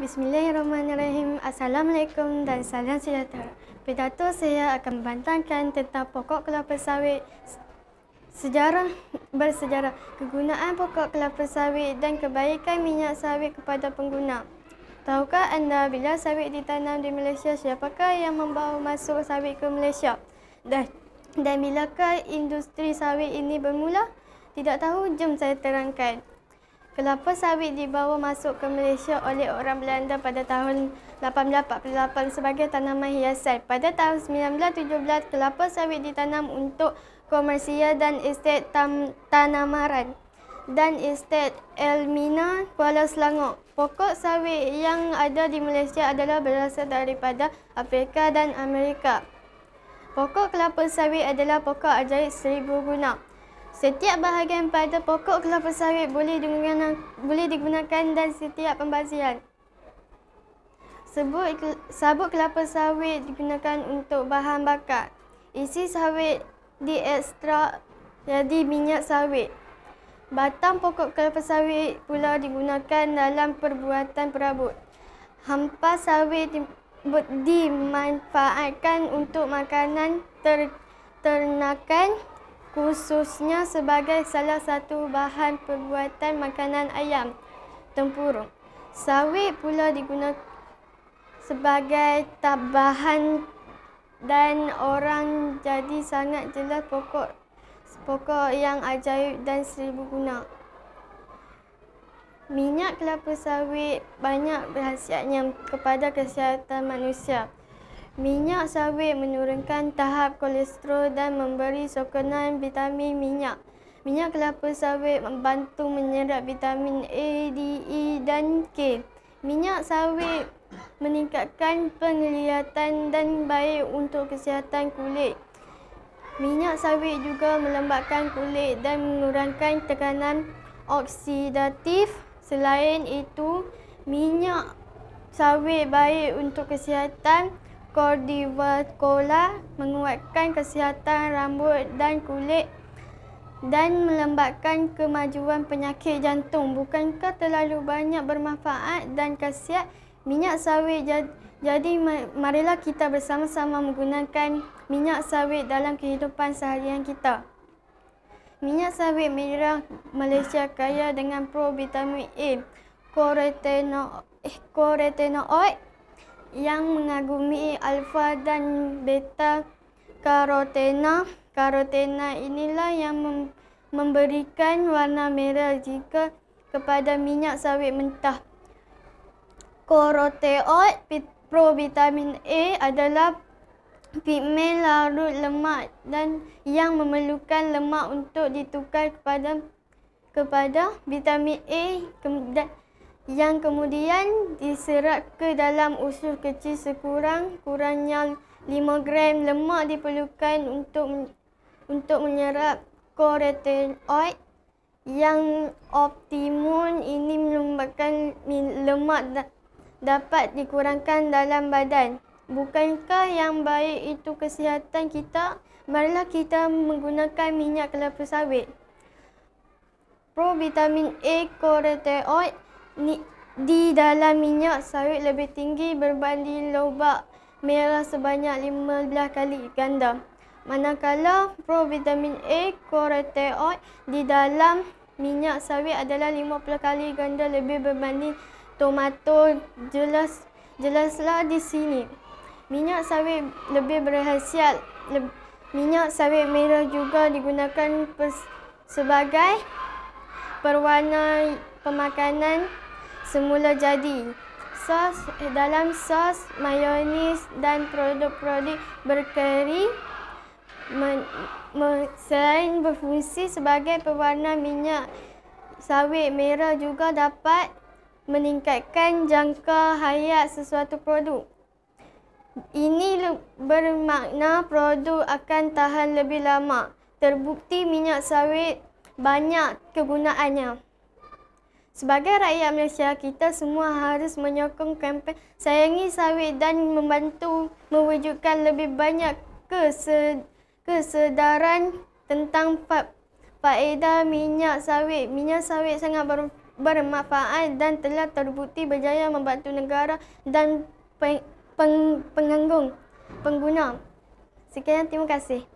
Bismillahirrahmanirrahim. Assalamualaikum dan salam sejahtera. Pidato saya akan membantangkan tentang pokok kelapa sawit sejarah bersejarah kegunaan pokok kelapa sawit dan kebaikan minyak sawit kepada pengguna. Tahukah anda bila sawit ditanam di Malaysia siapakah yang membawa masuk sawit ke Malaysia? Dan dan bilakah industri sawit ini bermula? Tidak tahu, jom saya terangkan. Kelapa sawit dibawa masuk ke Malaysia oleh orang Belanda pada tahun 1848 sebagai tanaman hiasan. Pada tahun 1917, kelapa sawit ditanam untuk komersial dan estet tam- tanamaran dan estet Elmina Kuala Selangor. Pokok sawit yang ada di Malaysia adalah berasal daripada Afrika dan Amerika. Pokok kelapa sawit adalah pokok ajaib seribu guna. Setiap bahagian pada pokok kelapa sawit boleh digunakan, boleh digunakan dan setiap pembazian. Sebut, sabut kelapa sawit digunakan untuk bahan bakar. Isi sawit diekstrak jadi minyak sawit. Batang pokok kelapa sawit pula digunakan dalam perbuatan perabot. Hampas sawit dimanfaatkan untuk makanan ter, ternakan khususnya sebagai salah satu bahan perbuatan makanan ayam tempurung. Sawit pula digunakan sebagai tambahan dan orang jadi sangat jelas pokok pokok yang ajaib dan seribu guna. Minyak kelapa sawit banyak berhasiatnya kepada kesihatan manusia. Minyak sawit menurunkan tahap kolesterol dan memberi sokongan vitamin minyak. Minyak kelapa sawit membantu menyerap vitamin A, D, E dan K. Minyak sawit meningkatkan penglihatan dan baik untuk kesihatan kulit. Minyak sawit juga melembabkan kulit dan mengurangkan tekanan oksidatif. Selain itu, minyak sawit baik untuk kesihatan kulit. Cordivacola menguatkan kesihatan rambut dan kulit dan melembabkan kemajuan penyakit jantung. Bukankah terlalu banyak bermanfaat dan khasiat minyak sawit? Jadi marilah kita bersama-sama menggunakan minyak sawit dalam kehidupan seharian kita. Minyak sawit merah Malaysia kaya dengan provitamin A, carotenoid, eh, yang mengagumi alfa dan beta karotena. Karotena inilah yang mem- memberikan warna merah jika kepada minyak sawit mentah. Koroteot provitamin A adalah pigmen larut lemak dan yang memerlukan lemak untuk ditukar kepada kepada vitamin A kemudian yang kemudian diserap ke dalam usus kecil sekurang-kurangnya 5 gram lemak diperlukan untuk untuk menyerap carotenoid yang optimum ini merupakan lemak da- dapat dikurangkan dalam badan. Bukankah yang baik itu kesihatan kita? Marilah kita menggunakan minyak kelapa sawit. Provitamin A carotenoid di dalam minyak sawit lebih tinggi berbanding lobak merah sebanyak 15 kali ganda. Manakala provitamin A karotenoid di dalam minyak sawit adalah 50 kali ganda lebih berbanding tomato jelas jelaslah di sini. Minyak sawit lebih berkhasiat le, minyak sawit merah juga digunakan pers, sebagai perwarna pemakanan semula jadi. Sos dalam sos mayonis dan produk-produk berkeri men, men, selain berfungsi sebagai pewarna minyak sawit merah juga dapat meningkatkan jangka hayat sesuatu produk. Ini bermakna produk akan tahan lebih lama. Terbukti minyak sawit banyak kegunaannya. Sebagai rakyat Malaysia, kita semua harus menyokong kempen sayangi sawit dan membantu mewujudkan lebih banyak kesedaran tentang faedah minyak sawit. Minyak sawit sangat bermanfaat dan telah terbukti berjaya membantu negara dan peng, peng, penganggung pengguna. Sekian, terima kasih.